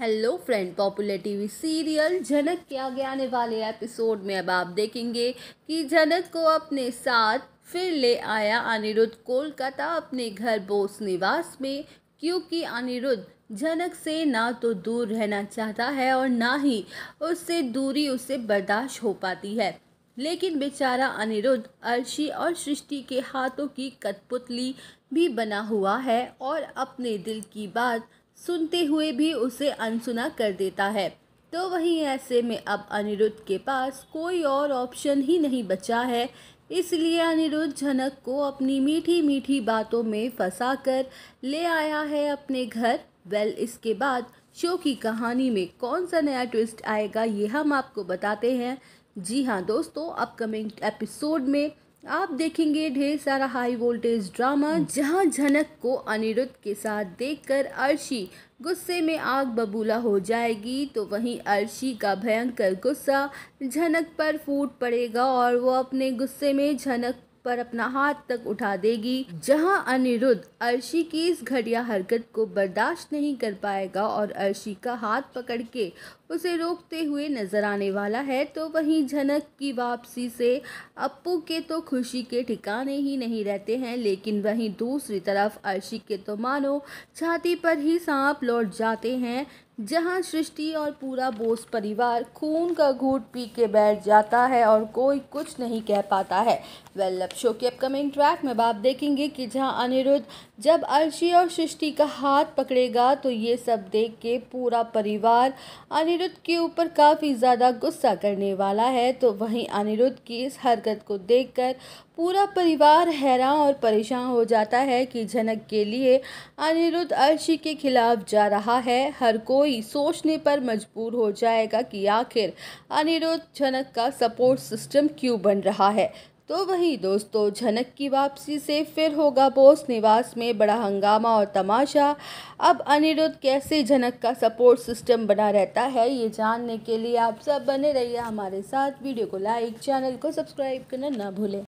hello friend popular TV serial Janak के आगे आने वाले एपिसोड में अब आप देखेंगे कि जनक को अपने साथ फिर ले आया अनिरुद्ध कोलकाता अपने घर बोस निवास में क्योंकि अनिरुद्ध जनक से ना तो दूर रहना चाहता है और ना ही उससे दूरी उसे बर्दाश्त हो पाती है लेकिन बेचारा अनिरुद्ध अर्शी और सृष्टि के हाथों की कठपुतली भी बना हुआ है और अपने दिल की बात सुनते हुए भी उसे अनसुना कर देता है तो वहीं ऐसे में अब अनिरुद्ध के पास कोई और ऑप्शन ही नहीं बचा है इसलिए अनिरुद्ध झनक को अपनी मीठी मीठी बातों में फंसा कर ले आया है अपने घर वेल इसके बाद शो की कहानी में कौन सा नया ट्विस्ट आएगा ये हम आपको बताते हैं जी हाँ दोस्तों अपकमिंग एपिसोड में आप देखेंगे ढेर सारा हाई वोल्टेज ड्रामा जहां झनक को अनिरुद्ध के साथ देखकर अर्शी गुस्से में आग बबूला हो जाएगी तो वहीं अर्शी का भयंकर गुस्सा झनक पर फूट पड़ेगा और वो अपने गुस्से में झनक पर अपना हाथ तक उठा देगी जहां अनिरुद्ध अर्शी की इस घटिया हरकत को बर्दाश्त नहीं कर पाएगा और अर्शी का हाथ पकड़ के उसे रोकते हुए नजर आने वाला है तो वहीं झनक की वापसी से अप्पू के तो खुशी के ठिकाने ही नहीं रहते हैं लेकिन वहीं दूसरी तरफ अर्शी के तो मानो छाती पर ही सांप लौट जाते हैं जहां सृष्टि और पूरा बोस परिवार खून का घूट पी के बैठ जाता है और कोई कुछ नहीं कह पाता है वेल लव शो के अपकमिंग ट्रैक में आप देखेंगे कि जहां अनिरुद्ध जब अर्शी और सृष्टि का हाथ पकड़ेगा तो ये सब देख के पूरा परिवार अनिरुद्ध के ऊपर काफ़ी ज़्यादा गुस्सा करने वाला है तो वहीं अनिरुद्ध की इस हरकत को कर पूरा परिवार हैरान और परेशान हो जाता है कि झनक के लिए अनिरुद्ध अर्शी के खिलाफ जा रहा है हर कोई कोई सोचने पर मजबूर हो जाएगा कि आखिर अनिरुद्ध झनक का सपोर्ट सिस्टम क्यों बन रहा है तो वही दोस्तों झनक की वापसी से फिर होगा बोस निवास में बड़ा हंगामा और तमाशा अब अनिरुद्ध कैसे झनक का सपोर्ट सिस्टम बना रहता है ये जानने के लिए आप सब बने रहिए हमारे साथ वीडियो को लाइक चैनल को सब्सक्राइब करना ना भूलें